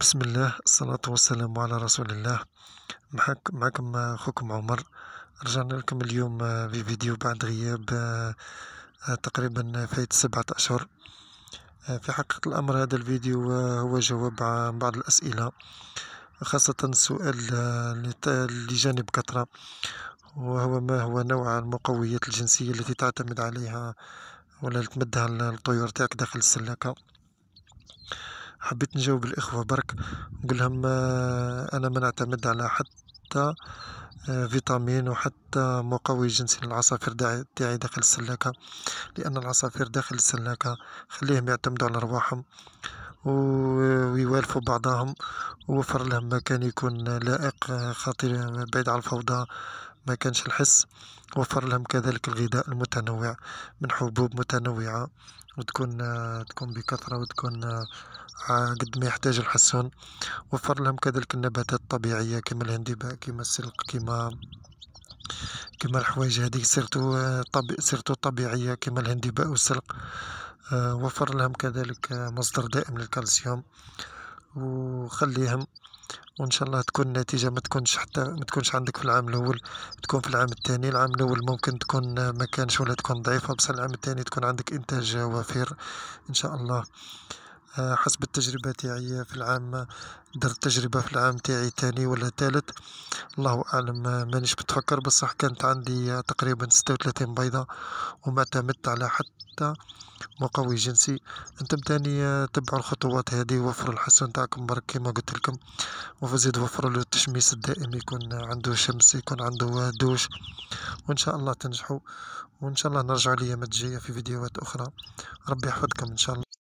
بسم الله الصلاة والسلام على رسول الله معك معكم أخوكم عمر رجعنا لكم اليوم في فيديو بعد غياب تقريبا فايت سبعة أشهر في حقيقة الأمر هذا الفيديو هو جواب عن بعض الأسئلة خاصة السؤال اللي جاني بكثرة وهو ما هو نوع المقويات الجنسية التي تعتمد عليها ولا تمدها الطيور تاعك داخل السلاكة حبيت نجاوب الإخوة برك نقول لهم آه، أنا ما نعتمد على حتى آه، فيتامين وحتى مقوي جنسي للعصافير تاعي داخل السلاكة لأن العصافير داخل السلاكة خليهم يعتمدوا على أرواحهم ويوالفوا بعضهم ووفر لهم مكان يكون لائق خاطر بعيد على الفوضى ما كانش الحس وفر لهم كذلك الغذاء المتنوع من حبوب متنوعة وتكون آه، تكون بكثرة وتكون قد ما يحتاج الحسون وفر لهم كذلك النباتات الطبيعية كما الهندباء كما السلق كما كما الحوايج هذه سيرتو طب... سيرتو طبيعية كما الهندباء والسلق آه، وفر لهم كذلك مصدر دائم للكالسيوم وخليهم وان شاء الله تكون النتيجه ما تكونش حتى ما تكونش عندك في العام الاول تكون في العام الثاني العام الاول ممكن تكون ما كانش ولا تكون ضعيفه بس العام الثاني تكون عندك انتاج وفير ان شاء الله آه، حسب التجربة تاعي في العام درت تجربة في العام تاعي تاني ولا تالت الله أعلم آه، مانيش بتفكر بصح كانت عندي آه، تقريبا ستة وثلاثين بيضة وما اعتمدت على حتى مقوي جنسي انتم تاني تبعوا الخطوات هذه وفروا الحسن تاعكم برك كما قلت لكم وفزيد وفروا له التشميس الدائم يكون عنده شمس يكون عنده دوش وان شاء الله تنجحوا وان شاء الله نرجعوا ليامات جايه في فيديوهات اخرى ربي يحفظكم ان شاء الله